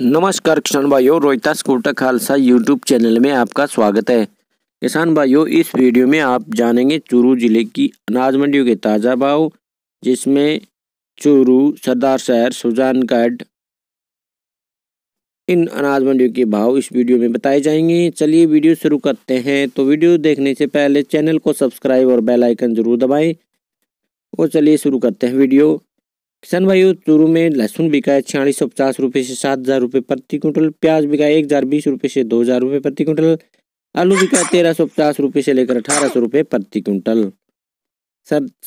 नमस्कार किसान भाइयों रोहितास कोटा खालसा यूट्यूब चैनल में आपका स्वागत है किसान भाइयों इस वीडियो में आप जानेंगे चूरू जिले की अनाज मंडियों के ताज़ा भाव जिसमें चूरू सरदार शहर सुजानगढ़ इन अनाज मंडियों के भाव इस वीडियो में बताए जाएंगे चलिए वीडियो शुरू करते हैं तो वीडियो देखने से पहले चैनल को सब्सक्राइब और बेलाइकन ज़रूर दबाएँ और चलिए शुरू करते हैं वीडियो किसान भाइयों चूरू में लहसुन बिका है छियालीस सौ पचास रुपये से सात हज़ार रुपये प्रति क्विंटल प्याज बिका है एक हज़ार बीस रुपये से दो हज़ार रुपये प्रति क्विंटल आलू बिका है तेरह सौ पचास रुपये से लेकर अठारह सौ रुपये प्रति क्विंटल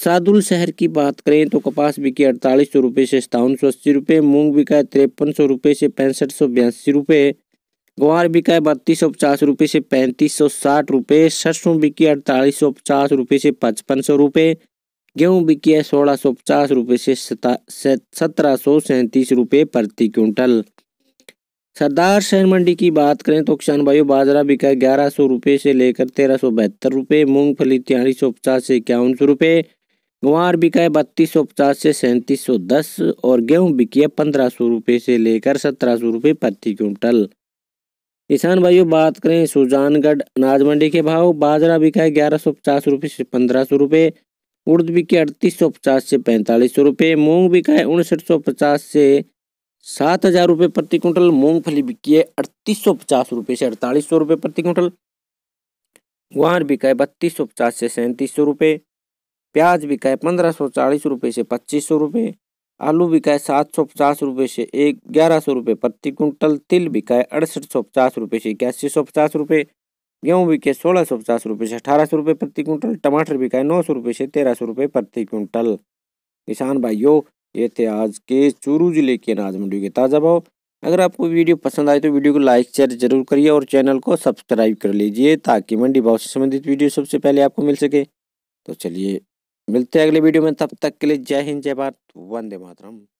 सादुल शहर की बात करें तो कपास बिकी अड़तालीस सौ रुपये से सतावन सौ अस्सी रुपये मूँग बिका है तिरपन सौ रुपये से पैंसठ सौ बयासी रुपये ग्वार बिका है बत्तीस सौ पचास रुपये से पैंतीस सौ साठ रुपये सरसों बिकी अड़तालीस सौ पचास रुपये से पचपन सौ रुपये गेहूं बिकी है सोलह सौ पचास रुपये से सत्रह सौ सैंतीस रुपये प्रति क्विंटल सरदार शहर मंडी की बात करें तो किसान भाइयों बाजरा बिका ग्यारह सौ रुपये से लेकर तेरह सौ बहत्तर रुपये मूँगफली तिहालीस सौ पचास से इक्यावन सौ रुपये गुआर बिका है बत्तीस सौ पचास से सैंतीस सौ दस और गेहूं बिकी है पंद्रह सौ रुपये से लेकर सत्रह सौ रुपये प्रति क्विंटल किसान भाइयों बात करें सुजानगढ़ अनाज मंडी के भाव बाजरा बिका है ग्यारह सौ पचास रुपये से पंद्रह सौ रुपये उड़द बिके अड़तीस सौ पचास से पैंतालीस सौ रुपये मूंग बिका है उनसठ सौ पचास से सात हजार रुपये प्रति क्विंटल मूंगफली बिकी है अड़तीस सौ पचास रुपये से अड़तालीस सौ रुपये प्रति क्विंटल ग्वार बिका है बत्तीस सौ पचास से सैंतीस सौ रुपये प्याज बिका है पंद्रह सौ चालीस रुपये से पच्चीस सौ रुपये आलू बिका है सात सौ पचास रुपये से एक ग्यारह सौ रुपये प्रति क्विंटल तिल बिका है अड़सठ सौ पचास रुपये से इक्यासी सौ पचास रुपये गेहूँ बिके सोलह सौ पचास रुपये से अठारह सौ रुपये प्रति क्विंटल टमाटर बिकाए नौ सौ रुपये से तेरह सौ रुपये प्रति क्विंटल किसान भाइयों ये थे आज के चूरू जिले के अनाज मंडी के ताज़ा भाव अगर आपको वीडियो पसंद आए तो वीडियो को लाइक शेयर जरूर करिए और चैनल को सब्सक्राइब कर लीजिए ताकि मंडी भाव से संबंधित वीडियो सबसे पहले आपको मिल सके तो चलिए मिलते हैं अगले वीडियो में तब तक के लिए जय हिंद जय भारत वंदे मातरम